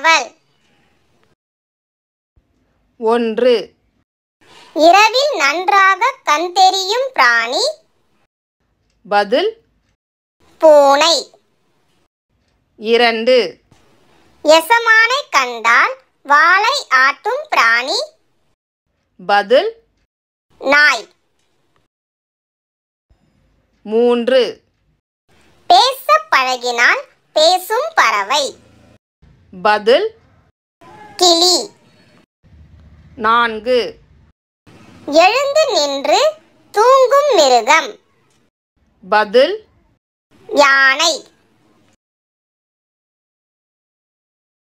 தகவல் ஒன்று இரவில் நன்றாக கண் தெரியும் பிராணி பதில் பூனை இரண்டு எசமானை கண்டால் வாளை ஆட்டும் பிராணி பதில் நாய் மூன்று பேச பழகினால் பேசும் பறவை பதில் கிளி நான்கு எழுந்து நின்று தூங்கும் மிருகம் பதில் யானை